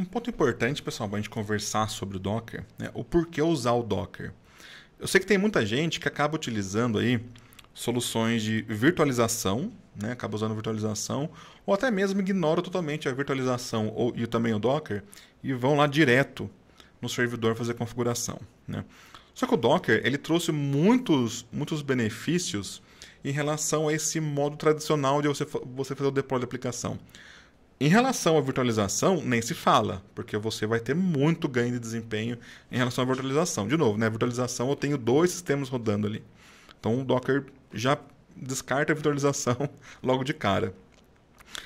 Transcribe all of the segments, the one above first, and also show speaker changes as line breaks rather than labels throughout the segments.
Um ponto importante, pessoal, para a gente conversar sobre o Docker, né? o porquê usar o Docker. Eu sei que tem muita gente que acaba utilizando aí soluções de virtualização, né? acaba usando virtualização, ou até mesmo ignora totalmente a virtualização ou, e também o Docker e vão lá direto no servidor fazer configuração. Né? Só que o Docker ele trouxe muitos, muitos benefícios em relação a esse modo tradicional de você, você fazer o deploy da aplicação. Em relação à virtualização, nem se fala, porque você vai ter muito ganho de desempenho em relação à virtualização. De novo, né? Virtualização eu tenho dois sistemas rodando ali. Então o Docker já descarta a virtualização logo de cara.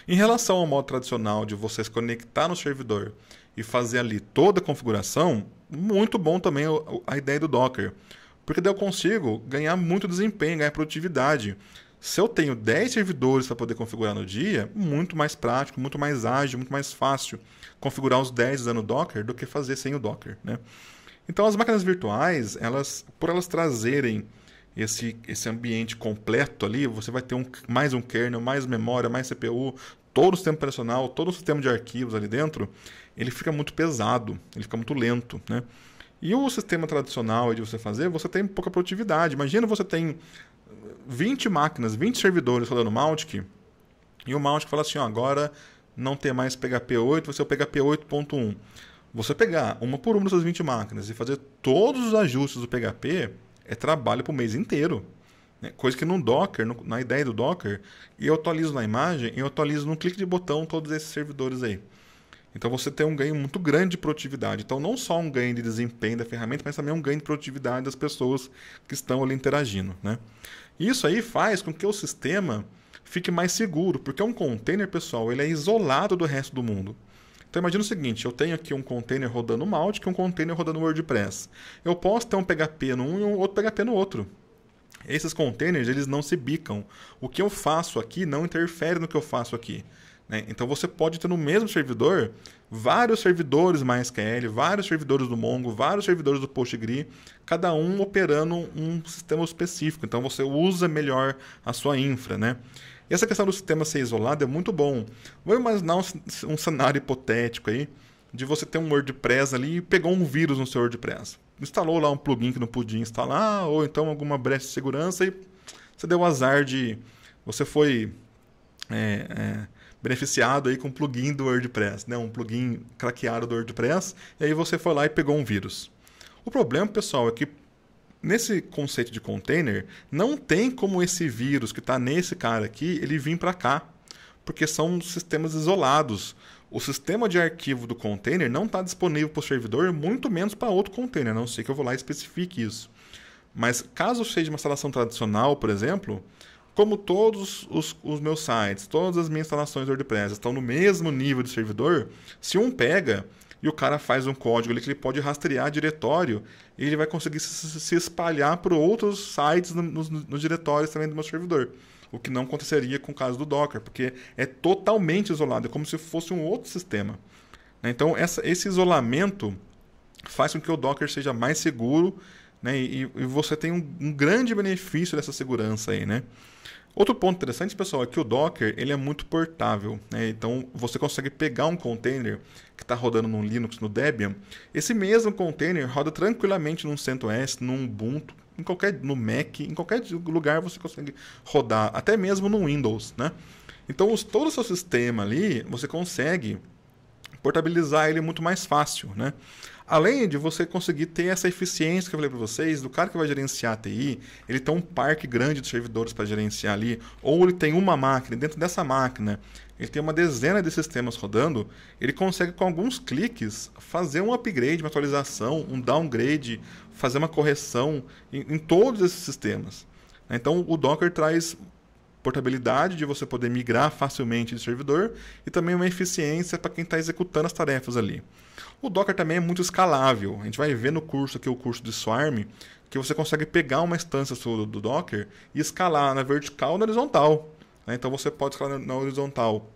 Em relação ao modo tradicional de você se conectar no servidor e fazer ali toda a configuração, muito bom também a ideia do Docker. Porque daí eu consigo ganhar muito desempenho, ganhar produtividade. Se eu tenho 10 servidores para poder configurar no dia, muito mais prático, muito mais ágil, muito mais fácil configurar os 10 usando o Docker do que fazer sem o Docker, né? Então as máquinas virtuais, elas, por elas trazerem esse, esse ambiente completo ali, você vai ter um, mais um kernel, mais memória, mais CPU, todo o sistema operacional, todo o sistema de arquivos ali dentro, ele fica muito pesado, ele fica muito lento, né? E o sistema tradicional de você fazer, você tem pouca produtividade. Imagina você tem 20 máquinas, 20 servidores rodando Mautic, e o Mautic fala assim, ó, agora não tem mais PHP 8, você é o PHP 8.1. Você pegar uma por uma dessas 20 máquinas e fazer todos os ajustes do PHP é trabalho para o mês inteiro. Né? Coisa que no Docker, no, na ideia do Docker, eu atualizo na imagem e eu atualizo num clique de botão todos esses servidores aí. Então você tem um ganho muito grande de produtividade. Então não só um ganho de desempenho da ferramenta, mas também um ganho de produtividade das pessoas que estão ali interagindo, né? Isso aí faz com que o sistema fique mais seguro, porque um container, pessoal, ele é isolado do resto do mundo. Então imagina o seguinte, eu tenho aqui um container rodando Mautic e um container rodando WordPress. Eu posso ter um PHP num e um outro PHP no outro. Esses containers, eles não se bicam. O que eu faço aqui não interfere no que eu faço aqui. Né? Então você pode ter no mesmo servidor vários servidores MySQL, vários servidores do Mongo, vários servidores do PostgreSQL, cada um operando um sistema específico. Então você usa melhor a sua infra. Né? E essa questão do sistema ser isolado é muito bom. Vou imaginar um, um cenário hipotético aí de você ter um WordPress ali e pegou um vírus no seu WordPress. Instalou lá um plugin que não podia instalar, ou então alguma brecha de segurança e você deu o azar de. Você foi é, é, beneficiado aí com um plugin do WordPress, né? um plugin craqueado do WordPress, e aí você foi lá e pegou um vírus. O problema, pessoal, é que nesse conceito de container, não tem como esse vírus que está nesse cara aqui, ele vir para cá, porque são sistemas isolados. O sistema de arquivo do container não está disponível para o servidor, muito menos para outro container, a não sei que eu vou lá e especifique isso. Mas caso seja uma instalação tradicional, por exemplo, como todos os, os, meus sites, todas as minhas instalações WordPress estão no mesmo nível de servidor, se um pega e o cara faz um código ali que ele pode rastrear diretório, ele vai conseguir se, se espalhar para outros sites nos, diretórios também do meu servidor. O que não aconteceria com o caso do Docker, porque é totalmente isolado, é como se fosse um outro sistema. Né? Então, essa, esse isolamento faz com que o Docker seja mais seguro né? e, e você tem um, um grande benefício dessa segurança aí, né? Outro ponto interessante, pessoal, é que o Docker ele é muito portável. Né? Então, você consegue pegar um container que está rodando no Linux, no Debian. Esse mesmo container roda tranquilamente num CentOS, num Ubuntu, em qualquer, no Mac, em qualquer lugar você consegue rodar, até mesmo no Windows. Né? Então, os, todo o seu sistema ali, você consegue portabilizar ele é muito mais fácil, né? Além de você conseguir ter essa eficiência que eu falei para vocês, do cara que vai gerenciar a TI, ele tem um parque grande de servidores para gerenciar ali, ou ele tem uma máquina, dentro dessa máquina ele tem uma dezena de sistemas rodando, ele consegue com alguns cliques fazer um upgrade, uma atualização, um downgrade, fazer uma correção em, em todos esses sistemas. Né? Então o Docker traz portabilidade de você poder migrar facilmente de servidor e também uma eficiência para quem está executando as tarefas ali. O Docker também é muito escalável. A gente vai ver no curso aqui, o curso de Swarm, que você consegue pegar uma instância do, do Docker e escalar na vertical e na horizontal. Né? Então você pode escalar na horizontal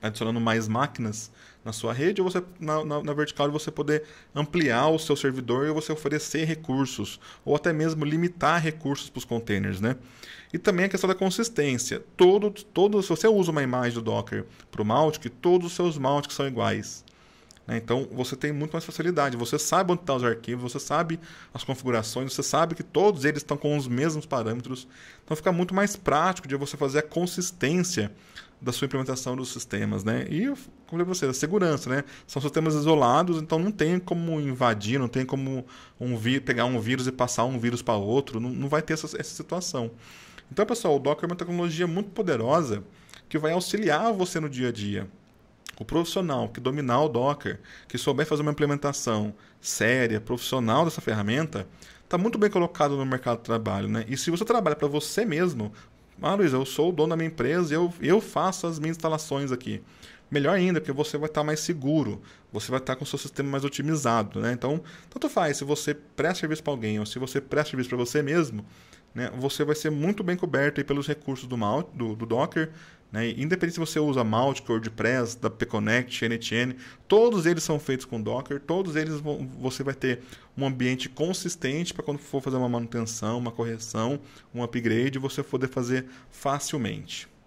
adicionando mais máquinas na sua rede, ou você na, na, na vertical você poder ampliar o seu servidor e você oferecer recursos, ou até mesmo limitar recursos para os containers, né? E também a questão da consistência. Todo, todo, se você usa uma imagem do Docker para o Mautic, todos os seus Mautics são iguais. Né? Então você tem muito mais facilidade. Você sabe onde estão tá os arquivos, você sabe as configurações, você sabe que todos eles estão com os mesmos parâmetros. Então fica muito mais prático de você fazer a consistência da sua implementação dos sistemas, né? E como eu falei para você, a segurança, né? São sistemas isolados, então não tem como invadir, não tem como um pegar um vírus e passar um vírus para outro, não, não vai ter essa, essa situação. Então, pessoal, o Docker é uma tecnologia muito poderosa que vai auxiliar você no dia a dia. O profissional que dominar o Docker, que souber fazer uma implementação séria, profissional dessa ferramenta, está muito bem colocado no mercado de trabalho. Né? E se você trabalha para você mesmo, ah, Luiz, eu sou o dono da minha empresa e eu, eu faço as minhas instalações aqui. Melhor ainda, porque você vai estar tá mais seguro, você vai estar tá com o seu sistema mais otimizado, né? Então, tanto faz se você presta serviço para alguém ou se você presta serviço para você mesmo, né, você vai ser muito bem coberto pelos recursos do, Malt, do, do Docker. Né, independente se você usa Malt, WordPress, da Pconnect, NTN, todos eles são feitos com Docker, todos eles vão, você vai ter um ambiente consistente para quando for fazer uma manutenção, uma correção, um upgrade, você poder fazer facilmente.